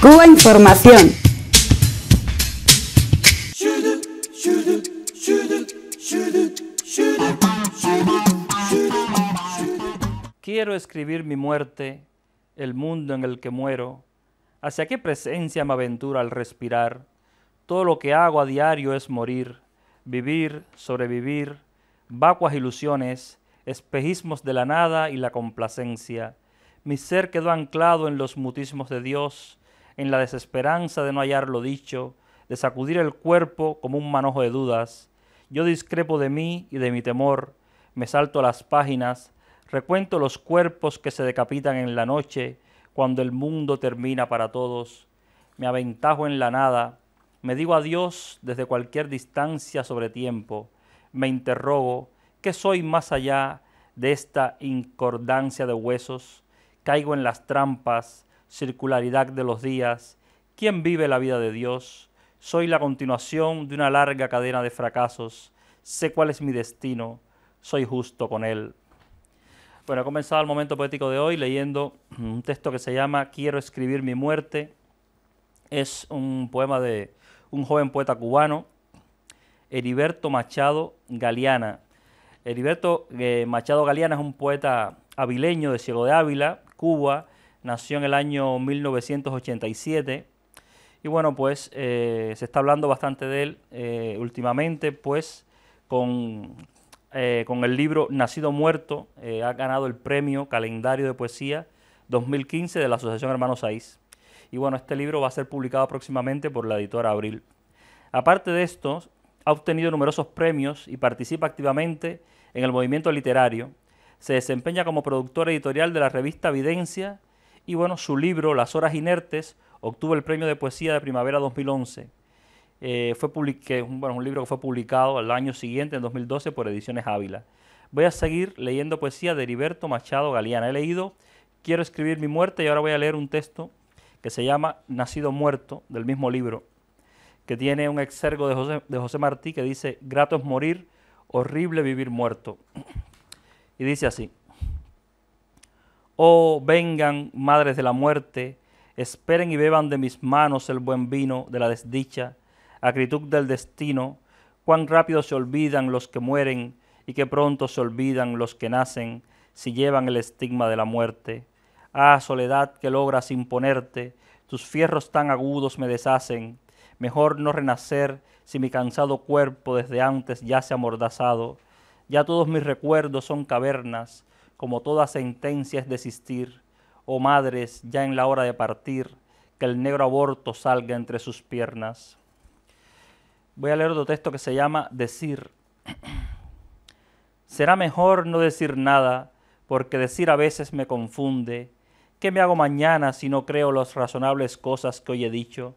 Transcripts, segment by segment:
Cuba Información. Quiero escribir mi muerte, el mundo en el que muero, hacia qué presencia me aventura al respirar. Todo lo que hago a diario es morir, vivir, sobrevivir, vacuas ilusiones, espejismos de la nada y la complacencia. Mi ser quedó anclado en los mutismos de Dios, en la desesperanza de no hallar lo dicho, de sacudir el cuerpo como un manojo de dudas. Yo discrepo de mí y de mi temor, me salto las páginas, recuento los cuerpos que se decapitan en la noche, cuando el mundo termina para todos. Me aventajo en la nada, me digo adiós desde cualquier distancia sobre tiempo, me interrogo, ¿qué soy más allá de esta incordancia de huesos? Caigo en las trampas, circularidad de los días, ¿quién vive la vida de Dios? Soy la continuación de una larga cadena de fracasos, sé cuál es mi destino, soy justo con Él. Bueno, he comenzado el momento poético de hoy leyendo un texto que se llama Quiero escribir mi muerte. Es un poema de un joven poeta cubano, Heriberto Machado Galeana. Heriberto eh, Machado Galeana es un poeta avileño de Ciego de Ávila, Cuba, Nació en el año 1987 y bueno, pues eh, se está hablando bastante de él eh, últimamente, pues con, eh, con, el libro Nacido Muerto ha ganado el premio Calendario de Poesía 2015 de la Asociación Hermanos Saiz. Y bueno, este libro va a ser publicado próximamente por la editora Abril. Aparte de esto, ha obtenido numerosos premios y participa activamente en el movimiento literario. Se desempeña como productor editorial de la revista Videncia y bueno, su libro Las Horas Inertes obtuvo el premio de poesía de primavera 2011. Eh, fue un, bueno, un libro que fue publicado al año siguiente, en 2012, por Ediciones Ávila. Voy a seguir leyendo poesía de Heriberto Machado Galeana. He leído Quiero escribir mi muerte y ahora voy a leer un texto que se llama Nacido muerto, del mismo libro, que tiene un exergo de José, de José Martí que dice, grato es morir, horrible vivir muerto. Y dice así, Oh, vengan, madres de la muerte, esperen y beban de mis manos el buen vino de la desdicha, acritud del destino, cuán rápido se olvidan los que mueren y qué pronto se olvidan los que nacen si llevan el estigma de la muerte. Ah, soledad que logras imponerte, tus fierros tan agudos me deshacen, mejor no renacer si mi cansado cuerpo desde antes ya se ha amordazado. Ya todos mis recuerdos son cavernas, como toda sentencia es desistir, oh madres, ya en la hora de partir, que el negro aborto salga entre sus piernas. Voy a leer otro texto que se llama Decir. Será mejor no decir nada, porque decir a veces me confunde. ¿Qué me hago mañana si no creo las razonables cosas que hoy he dicho?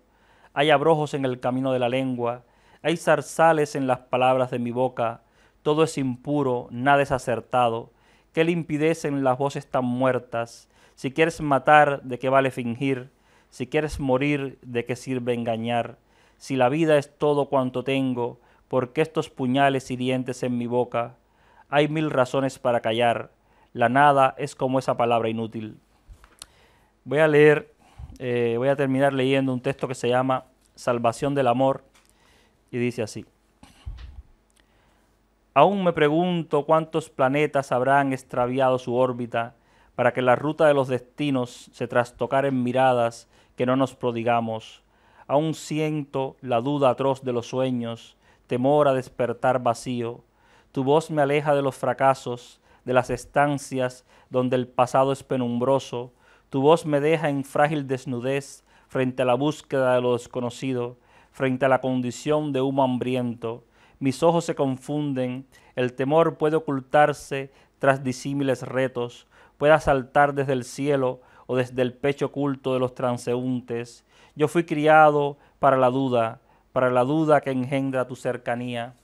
Hay abrojos en el camino de la lengua, hay zarzales en las palabras de mi boca, todo es impuro, nada es acertado ¿Qué en las voces tan muertas? Si quieres matar, ¿de qué vale fingir? Si quieres morir, ¿de qué sirve engañar? Si la vida es todo cuanto tengo, ¿por qué estos puñales y dientes en mi boca? Hay mil razones para callar. La nada es como esa palabra inútil. Voy a leer, eh, voy a terminar leyendo un texto que se llama Salvación del Amor y dice así. Aún me pregunto cuántos planetas habrán extraviado su órbita para que la ruta de los destinos se trastocara en miradas que no nos prodigamos. Aún siento la duda atroz de los sueños, temor a despertar vacío. Tu voz me aleja de los fracasos, de las estancias donde el pasado es penumbroso. Tu voz me deja en frágil desnudez frente a la búsqueda de lo desconocido, frente a la condición de humo hambriento mis ojos se confunden, el temor puede ocultarse tras disímiles retos, puede asaltar desde el cielo o desde el pecho oculto de los transeúntes. Yo fui criado para la duda, para la duda que engendra tu cercanía,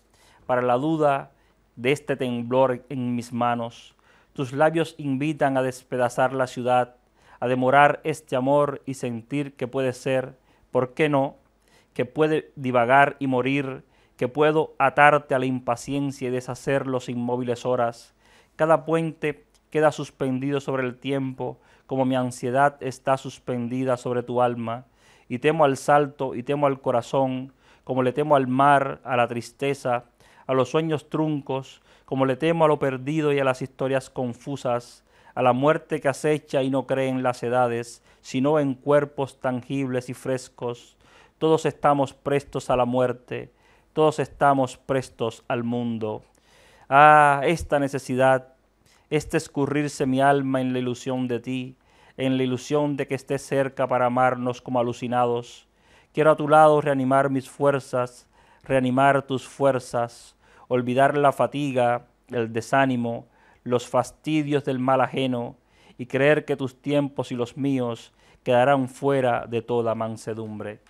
para la duda de este temblor en mis manos. Tus labios invitan a despedazar la ciudad, a demorar este amor y sentir que puede ser, ¿por qué no? Que puede divagar y morir que puedo atarte a la impaciencia y deshacer los inmóviles horas. Cada puente queda suspendido sobre el tiempo, como mi ansiedad está suspendida sobre tu alma, y temo al salto y temo al corazón, como le temo al mar, a la tristeza, a los sueños truncos, como le temo a lo perdido y a las historias confusas, a la muerte que acecha y no cree en las edades, sino en cuerpos tangibles y frescos. Todos estamos prestos a la muerte, todos estamos prestos al mundo. Ah, esta necesidad, este escurrirse mi alma en la ilusión de ti, en la ilusión de que estés cerca para amarnos como alucinados. Quiero a tu lado reanimar mis fuerzas, reanimar tus fuerzas, olvidar la fatiga, el desánimo, los fastidios del mal ajeno, y creer que tus tiempos y los míos quedarán fuera de toda mansedumbre.